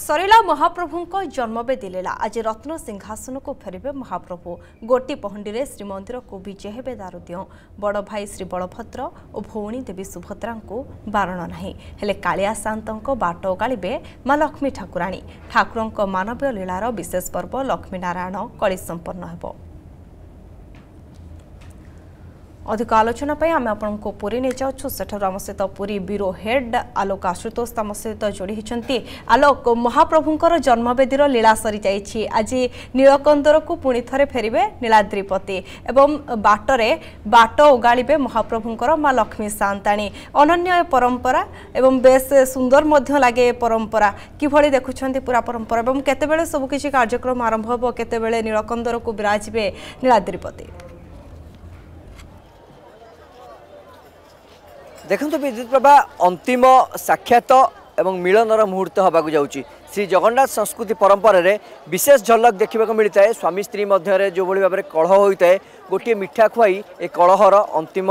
ସରିଲା ମହାପ୍ରଭୁଙ୍କ ଜନ୍ମବେଦୀ ଲୀଳା ଆଜି ରତ୍ନ ସିଂହାସନକୁ ଫେରିବେ ମହାପ୍ରଭୁ ଗୋଟି ପହଣ୍ଡିରେ ଶ୍ରୀମନ୍ଦିରକୁ ବିଜେ ହେବେ ଦାରୁଦିଅ ବଡ଼ ଭାଇ ଶ୍ରୀ ବଳଭଦ୍ର ଓ ଭଉଣୀ ଦେବୀ ସୁଭଦ୍ରାଙ୍କୁ ବାରଣ ନାହିଁ ହେଲେ କାଳିଆ ସାନ୍ତଙ୍କ ବାଟ ଗାଳିବେ ମା ଲକ୍ଷ୍ମୀ ଠାକୁରାଣୀ ଠାକୁରଙ୍କ ମାନବୀୟ ଲୀଳାର ବିଶେଷ ପର୍ବ ଲକ୍ଷ୍ମୀନାରାୟଣ କଳି ସମ୍ପନ୍ନ ହେବ ଅଧିକ ଆଲୋଚନା ପାଇଁ ଆମେ ଆପଣଙ୍କୁ ପୁରୀ ନେଇଯାଉଛୁ ସେଠାରୁ ଆମ ସହିତ ପୁରୀ ବ୍ୟୁରୋ ହେଡ୍ ଆଲୋକ ଆଶୁତୋଷ ଆମ ସହିତ ଯୋଡ଼ି ହୋଇଛନ୍ତି ଆଲୋକ ମହାପ୍ରଭୁଙ୍କର ଜନ୍ମବେଦୀର ଲୀଳା ସରିଯାଇଛି ଆଜି ନୀଳକନ୍ଦରକୁ ପୁଣି ଥରେ ଫେରିବେ ନୀଳାଦ୍ରିପତି ଏବଂ ବାଟରେ ବାଟ ଓଗାଳିବେ ମହାପ୍ରଭୁଙ୍କର ମା ଲକ୍ଷ୍ମୀ ସାନ୍ତାଣୀ ଅନନ୍ୟ ଏ ପରମ୍ପରା ଏବଂ ବେଶ୍ ସୁନ୍ଦର ମଧ୍ୟ ଲାଗେ ଏ ପରମ୍ପରା କିଭଳି ଦେଖୁଛନ୍ତି ପୁରା ପରମ୍ପରା ଏବଂ କେତେବେଳେ ସବୁକିଛି କାର୍ଯ୍ୟକ୍ରମ ଆରମ୍ଭ ହେବ କେତେବେଳେ ନୀଳକନ୍ଦରକୁ ବିରାଜିବେ ନୀଳାଦ୍ରିପତି ଦେଖନ୍ତୁ ବିଦ୍ୟୁତ ପ୍ରଭା ଅନ୍ତିମ ସାକ୍ଷାତ ଏବଂ ମିଳନର ମୁହୂର୍ତ୍ତ ହେବାକୁ ଯାଉଛି ଶ୍ରୀ ଜଗନ୍ନାଥ ସଂସ୍କୃତି ପରମ୍ପରାରେ ବିଶେଷ ଝଲକ ଦେଖିବାକୁ ମିଳିଥାଏ ସ୍ୱାମୀ ସ୍ତ୍ରୀ ମଧ୍ୟରେ ଯେଉଁଭଳି ଭାବରେ କଳହ ହୋଇଥାଏ ଗୋଟିଏ ମିଠା ଖୁଆଇ ଏ କଳହର ଅନ୍ତିମ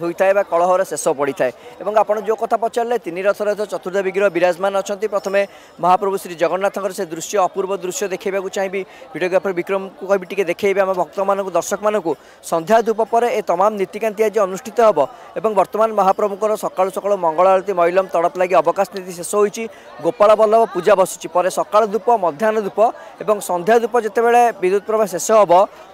ହୋଇଥାଏ ବା କଳହର ଶେଷ ପଡ଼ିଥାଏ ଏବଂ ଆପଣ ଯେଉଁ କଥା ପଚାରିଲେ ତିନି ରଥରଥ ଚତୁର୍ଥ ବିଗ୍ରହ ବିରାଜମାନ ଅଛନ୍ତି ପ୍ରଥମେ ମହାପ୍ରଭୁ ଶ୍ରୀ ଜଗନ୍ନାଥଙ୍କର ସେ ଦୃଶ୍ୟ ଅପୂର୍ବ ଦୃଶ୍ୟ ଦେଖାଇବାକୁ ଚାହିଁବି ଭିଡ଼ିଓଗ୍ରାଫର ବିକ୍ରମକୁ କହିବି ଟିକେ ଦେଖାଇବେ ଆମ ଭକ୍ତମାନଙ୍କୁ ଦର୍ଶକମାନଙ୍କୁ ସନ୍ଧ୍ୟା ଧୂପ ପରେ ଏ ତମାମ ନୀତିକାନ୍ତି ଆଜି ଅନୁଷ୍ଠିତ ହେବ ଏବଂ ବର୍ତ୍ତମାନ ମହାପ୍ରଭୁଙ୍କର ସକାଳୁ ସକାଳୁ ମଙ୍ଗଳ ଆଳତୀ ମୈଲମ ତଡ଼ପ ଲାଗି ଅବକାଶ ନୀତି ଶେଷ ହୋଇଛି ଗୋପାଳ ବଲ୍ଲଭ ପୂଜା ବସୁଛି ପରେ ସକାଳ ଧୂପ ମଧ୍ୟାହ୍ନ ଧୂପ ଏବଂ ସନ୍ଧ୍ୟା ଧୂପ ଯେତେବେଳେ ବିଦ୍ୟୁତ ପ୍ରଭା ଶେଷ ହେବ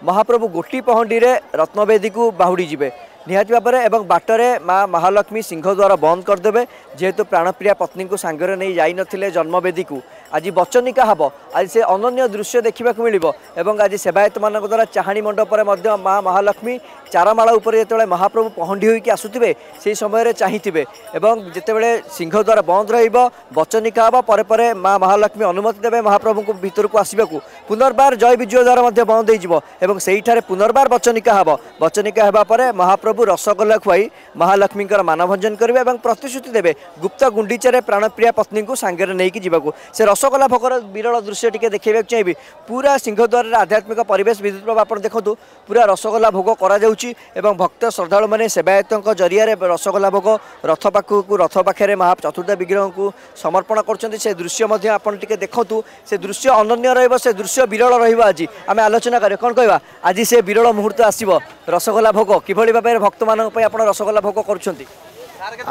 ମହାପ୍ରଭୁ ଗୋଟି ପହଣ୍ଡିରେ ରତ୍ନବେଦୀକୁ ବାହୁଡ଼ି ଯିବେ ନିହାତି ଭାବରେ ଏବଂ ବାଟରେ ମା ମହାଲକ୍ଷ୍ମୀ ସିଂହଦ୍ୱାର ବନ୍ଦ କରିଦେବେ ଯେହେତୁ ପ୍ରାଣପ୍ରିୟା ପତ୍ନୀଙ୍କୁ ସାଙ୍ଗରେ ନେଇ ଯାଇନଥିଲେ ଜନ୍ମବେଦୀକୁ আজি বচনিকা হব আজ সে অনন্য দৃশ্য দেখা মিলব এবং আজ সেবায়ত মান দ্বারা চাহাণী মণ্ডপরে মা মহালক্ষ্মী চারমাড়া উপরে যেত মহাপ্রভু পহণ্ডি হয়ে আসুবে সেই সময় চাহিবে এবং যেতবে সিংহদ্বার বন্ধ রহব বচনিকা হব পরে পরে মা মহালক্ষ্মী অনুমতি দেবে মহাপ্রভু ভিতরক আসবাক পুনর্বার জয় বিজয় দ্বার বন্ধ হয়ে এবং সেইঠার পুনর্বার বচনিকা হব বচনিকা হওয়া পরে মহাপ্রভু রসগোল্লা খুয়াই মহালক্ষ্মীঙ্কর মানভঞ্জন করবে এবং প্রতিশ্রুতি দেবে গুপ্ত গুণ্ডিচারে প্রাণপ্রিয়া পত্নী সাংরে নিয়ে যাওয়া সে ରସଗୋଲା ଭୋଗର ବିରଳ ଦୃଶ୍ୟ ଟିକେ ଦେଖାଇବାକୁ ଚାହିଁବି ପୁରା ସିଂହଦ୍ୱାରରେ ଆଧ୍ୟାତ୍ମିକ ପରିବେଶ ବିଦ୍ୟୁତ ପ୍ରଭାବ ଆପଣ ଦେଖନ୍ତୁ ପୁରା ରସଗୋଲା ଭୋଗ କରାଯାଉଛି ଏବଂ ଭକ୍ତ ଶ୍ରଦ୍ଧାଳୁମାନେ ସେବାୟତଙ୍କ ଜରିଆରେ ରସଗୋଲା ଭୋଗ ରଥ ପାଖକୁ ରଥ ପାଖରେ ମହା ଚତୁର୍ଥ ବିଗ୍ରହଙ୍କୁ ସମର୍ପଣ କରୁଛନ୍ତି ସେ ଦୃଶ୍ୟ ମଧ୍ୟ ଆପଣ ଟିକେ ଦେଖନ୍ତୁ ସେ ଦୃଶ୍ୟ ଅନନ୍ୟ ରହିବ ସେ ଦୃଶ୍ୟ ବିରଳ ରହିବ ଆଜି ଆମେ ଆଲୋଚନା କରିବା କ'ଣ କହିବା ଆଜି ସେ ବିରଳ ମୁହୂର୍ତ୍ତ ଆସିବ ରସଗୋଲା ଭୋଗ କିଭଳି ଭାବରେ ଭକ୍ତମାନଙ୍କ ପାଇଁ ଆପଣ ରସଗୋଲା ଭୋଗ କରୁଛନ୍ତି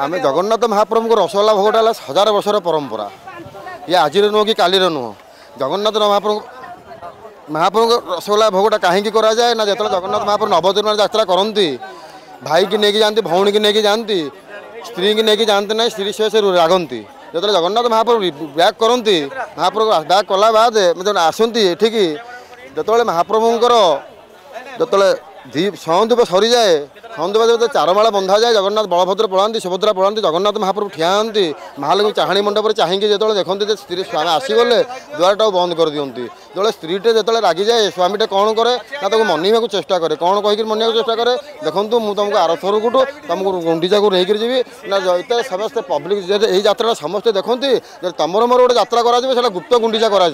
ଆମେ ଜଗନ୍ନାଥ ମହାପ୍ରଭୁଙ୍କ ରସଗୋଲା ଭୋଗଟା ହେଲା ହଜାର ବର୍ଷର ପରମ୍ପରା ଇଏ ଆଜିର ନୁହଁ କି କାଲିର ନୁହଁ ଜଗନ୍ନାଥ ମହାପ୍ରଭୁ ମହାପ୍ରଭୁଙ୍କ ରସଗୋଲା ଭୋଗଟା କାହିଁକି କରାଯାଏ ନା ଯେତେବେଳେ ଜଗନ୍ନାଥ ମହାପ୍ରଭୁ ନବଦିନ ଯାତ୍ରା କରନ୍ତି ଭାଇକି ନେଇକି ଯାଆନ୍ତି ଭଉଣୀକି ନେଇକି ଯାଆନ୍ତି ସ୍ତ୍ରୀକି ନେଇକି ଯାଆନ୍ତି ନାହିଁ ସ୍ତ୍ରୀ ସେ ସେ ରାଗନ୍ତି ଯେତେବେଳେ ଜଗନ୍ନାଥ ମହାପ୍ରଭୁ ବ୍ୟାକ୍ କରନ୍ତି ମହାପ୍ରଭୁ ବ୍ୟାକ୍ କଲା ବାଦ ଯେତେବେଳେ ଆସନ୍ତି ଏଠିକି ଯେତେବେଳେ ମହାପ୍ରଭୁଙ୍କର ଯେତେବେଳେ ଦ୍ୱୀପ ସଅନ୍ଦୀପ ସରିଯାଏ খন্দবাজ চারমাল বন্ধা যায় জগন্নাথ বলভদ্র পড়াতে সুভদ্রা পড়াতে জগন্নাথ মহাপ্রভু ঠিয়া হতে মহালক্ষ্মী চাহাণী মণ্ডপে চাহিকি যেত দেখতে যে স্ত্রী স্বামী আসিগলে দুয়ারটাও বন্ধ করে দিকে যেত স্ত্রীটে যেত রাগি যায় স্বামীটা কম করে না তাকে মনাইবাকে চেষ্টা করে কম কী মনাইবাকে চেষ্টা করে দেখুন মু তোমাকে আর থরকঠু তোমাকে গুণ্ডিচাকে নিয়ে যাবি না যেতে সমস্ত পব্লিক এই যাত্রাটা সমস্ত দেখতে যে তোমার মোর গোটে যাত্রা করা যাবে সেটা গুপ্ত গুণ্ডিচা করা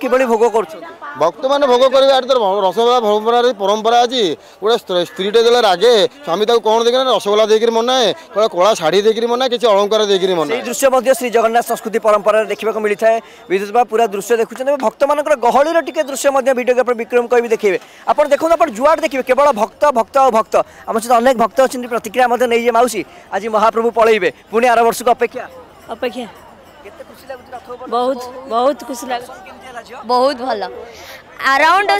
কিভাবে ভোগ করছো ভক্ত মানে ভোগ করবে এটা রসমেলা পরম্পরা আছে গোটে স্ত্রীটে যেত রাগে ସ୍ୱାମୀ ତାକୁ କ'ଣ ଦେଇକିନା ରସଗୋଲା ଦେଇକିରି ମନାଏ କ'ଣ କଳା ଶାଢ଼ୀ ଦେଇକିରି ମନାଏ କିଛି ଅଳଙ୍କାର ଦେଇକିରି ମନାଏ ସେଇ ଦୃଶ୍ୟ ମଧ୍ୟ ଶ୍ରୀ ଜଗନ୍ନାଥ ସଂସ୍କୃତି ପରମ୍ପରାରେ ଦେଖିବାକୁ ମିଳିଥାଏ ବିଦ୍ୟୁତ ବାବୁ ପୁରା ଦୃଶ୍ୟ ଦେଖୁଛନ୍ତି ଭକ୍ତମାନଙ୍କର ଗହଳିର ଟିକେ ଦୃଶ୍ୟ ମଧ୍ୟ ଭିଡ଼ିଓ କ୍ୟାପରେ ବିକ୍ରମ କହିବି ଦେଖେଇବେ ଆପଣ ଦେଖନ୍ତୁ ଆପଣ ଯୁଆଡ଼େ ଦେଖିବେ କେବଳ ଭକ୍ତ ଭକ୍ତ ଆଉ ଭକ୍ତ ଆମ ସହିତ ଅନେକ ଭକ୍ତ ଅଛନ୍ତି ପ୍ରତିକ୍ରିୟା ମଧ୍ୟ ନେଇଯିବେ ମାଉସୀ ଆଜି ମହାପ୍ରଭୁ ପଳେଇବେ ପୁଣି ଆର ବର୍ଷକୁ ଅପେକ୍ଷା ଅପେକ୍ଷା ବହୁତ ବହୁତ ଖୁସି ଲାଗୁଛି ବହୁତ ଭଲ ଆରାଉଣ୍ଡ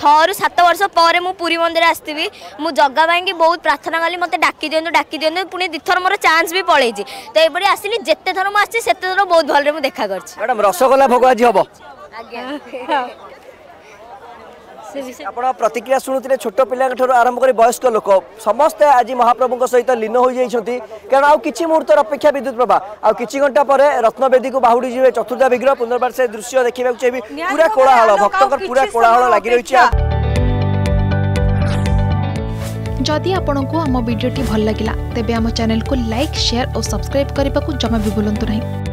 ଛଅରୁ ସାତ ବର୍ଷ ପରେ ମୁଁ ପୁରୀ ମନ୍ଦିର ଆସିଥିବି ମୁଁ ଜଗା ପାଇଁକି ବହୁତ ପ୍ରାର୍ଥନା କଲି ମୋତେ ଡାକି ଦିଅନ୍ତୁ ଡାକି ଦିଅନ୍ତୁ ପୁଣି ଦୁଇଥର ମୋର ଚାନ୍ସ ବି ପଳେଇଛି ତ ଏପରି ଆସିନି ଯେତେ ଥର ମୁଁ ଆସିଛି ସେତେ ଥର ବହୁତ ଭଲରେ ମୁଁ ଦେଖା କରିଛି ମ୍ୟାଡ଼ାମ୍ ରସଗୋଲା ଭୋଗ ଆଜି ହେବ ଆଜ୍ଞା ଆପଣ ପ୍ରତିକ୍ରିୟା ଶୁଣୁଥିଲେ ଛୋଟ ପିଲାଙ୍କଠାରୁ ଆରମ୍ଭ କରି ବୟସ୍କ ଲୋକ ସମସ୍ତେ ଆଜି ମହାପ୍ରଭୁଙ୍କ ସହିତ ଲୀନ ହୋଇଯାଇଛନ୍ତି କାରଣ ଆଉ କିଛି ମୁହୂର୍ତ୍ତର ଅପେକ୍ଷା ବିଦ୍ୟୁତ ପ୍ରଭା ଆଉ କିଛି ଘଣ୍ଟା ପରେ ରତ୍ନବେଦୀକୁ ବାହୁଡ଼ି ଯିବେ ଚତୁର୍ଦ୍ଧା ବିଗ୍ରହ ପୁନର୍ବାର ସେ ଦୃଶ୍ୟ ଦେଖିବାକୁ ଚାହିଁବି ପୁରା କୋଳାହଳ ଭକ୍ତଙ୍କର ପୁରା କୋଳାହଳ ଲାଗି ରହିଛି ଯଦି ଆପଣଙ୍କୁ ଆମ ଭିଡ଼ିଓଟି ଭଲ ଲାଗିଲା ତେବେ ଆମ ଚ୍ୟାନେଲକୁ ଲାଇକ୍ ସେୟାର ଓ ସବସ୍କ୍ରାଇବ୍ କରିବାକୁ ଜମା ବି ଭୁଲନ୍ତୁ ନାହିଁ